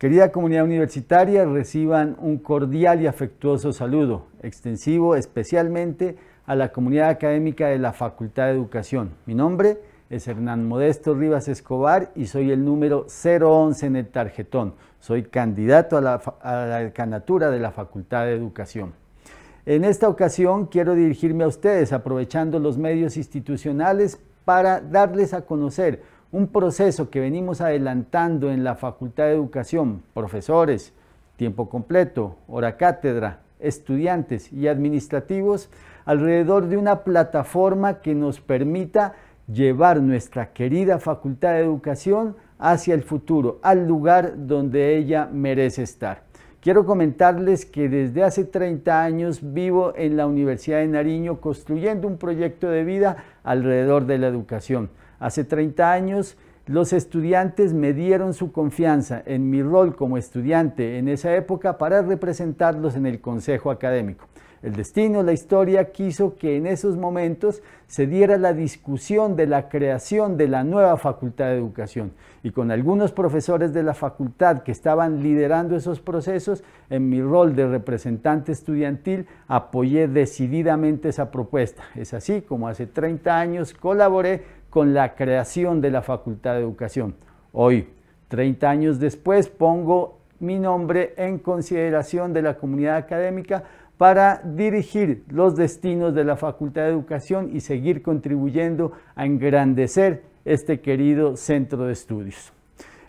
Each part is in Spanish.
Querida comunidad universitaria, reciban un cordial y afectuoso saludo, extensivo especialmente a la comunidad académica de la Facultad de Educación. Mi nombre es Hernán Modesto Rivas Escobar y soy el número 011 en el tarjetón. Soy candidato a la, decanatura de la Facultad de Educación. En esta ocasión quiero dirigirme a ustedes aprovechando los medios institucionales para darles a conocer un proceso que venimos adelantando en la Facultad de Educación, profesores, tiempo completo, hora cátedra, estudiantes y administrativos, alrededor de una plataforma que nos permita llevar nuestra querida Facultad de Educación hacia el futuro, al lugar donde ella merece estar. Quiero comentarles que desde hace 30 años vivo en la Universidad de Nariño construyendo un proyecto de vida alrededor de la educación Hace 30 años los estudiantes me dieron su confianza en mi rol como estudiante en esa época para representarlos en el Consejo Académico. El destino, la historia quiso que en esos momentos se diera la discusión de la creación de la nueva Facultad de Educación y con algunos profesores de la facultad que estaban liderando esos procesos, en mi rol de representante estudiantil apoyé decididamente esa propuesta. Es así como hace 30 años colaboré con la creación de la Facultad de Educación. Hoy, 30 años después, pongo mi nombre en consideración de la comunidad académica para dirigir los destinos de la Facultad de Educación y seguir contribuyendo a engrandecer este querido centro de estudios.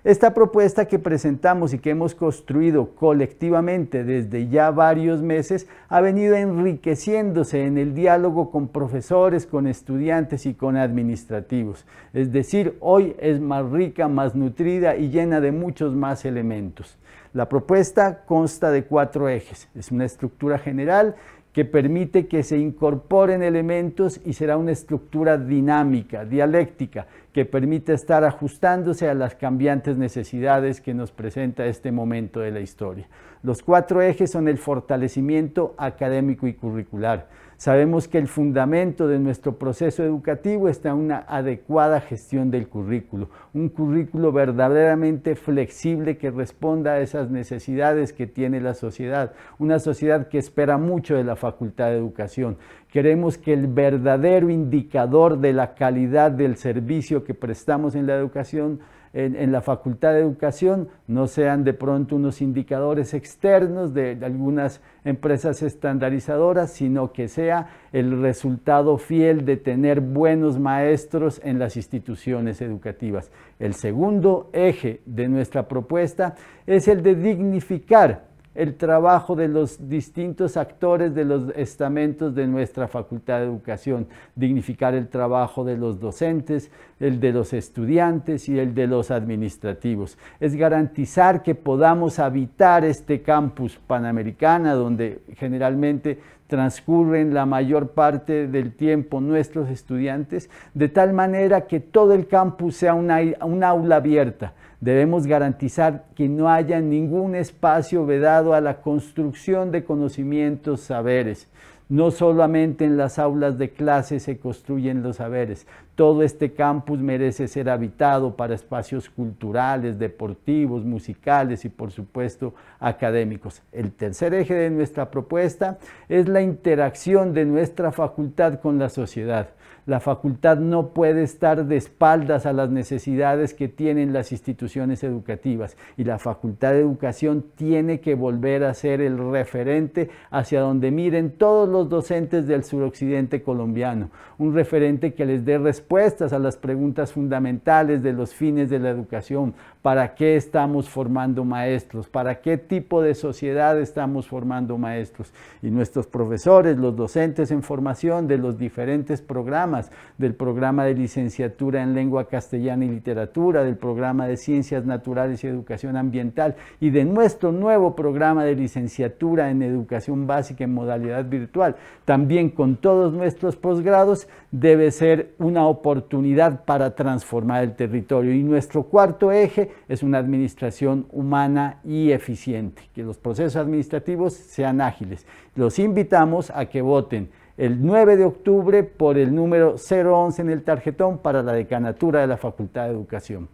Esta propuesta que presentamos y que hemos construido colectivamente desde ya varios meses ha venido enriqueciéndose en el diálogo con profesores, con estudiantes y con administrativos. Es decir, hoy es más rica, más nutrida y llena de muchos más elementos. La propuesta consta de cuatro ejes. Es una estructura general que permite que se incorporen elementos y será una estructura dinámica, dialéctica, que permite estar ajustándose a las cambiantes necesidades que nos presenta este momento de la historia. Los cuatro ejes son el fortalecimiento académico y curricular. Sabemos que el fundamento de nuestro proceso educativo está en una adecuada gestión del currículo, un currículo verdaderamente flexible que responda a esas necesidades que tiene la sociedad, una sociedad que espera mucho de la Facultad de Educación. Queremos que el verdadero indicador de la calidad del servicio que prestamos en la educación, en, la facultad de educación, no sean de pronto unos indicadores externos de algunas empresas estandarizadoras, sino que sea el resultado fiel de tener buenos maestros en las instituciones educativas. El segundo eje de nuestra propuesta es el de dignificar el trabajo de los distintos actores de los estamentos de nuestra Facultad de Educación, dignificar el trabajo de los docentes, el de los estudiantes y el de los administrativos. Es garantizar que podamos habitar este campus panamericana donde generalmente transcurren la mayor parte del tiempo nuestros estudiantes, de tal manera que todo el campus sea una, una aula abierta Debemos garantizar que no haya ningún espacio vedado a la construcción de conocimientos, saberes. No solamente en las aulas de clase se construyen los saberes, todo este campus merece ser habitado para espacios culturales, deportivos, musicales y por supuesto académicos. El tercer eje de nuestra propuesta es la interacción de nuestra facultad con la sociedad. La facultad no puede estar de espaldas a las necesidades que tienen las instituciones educativas y la facultad de educación tiene que volver a ser el referente hacia donde miren todos los docentes del suroccidente colombiano, un referente que les dé respuestas a las preguntas fundamentales de los fines de la educación, para qué estamos formando maestros, para qué tipo de sociedad estamos formando maestros y nuestros profesores, los docentes en formación de los diferentes programas, del programa de licenciatura en lengua castellana y literatura, del programa de ciencias naturales y educación ambiental y de nuestro nuevo programa de licenciatura en educación básica en modalidad virtual. También con todos nuestros posgrados debe ser una oportunidad para transformar el territorio. Y nuestro cuarto eje es una administración humana y eficiente, que los procesos administrativos sean ágiles. Los invitamos a que voten el 9 de octubre por el número 011 en el tarjetón para la decanatura de la Facultad de Educación.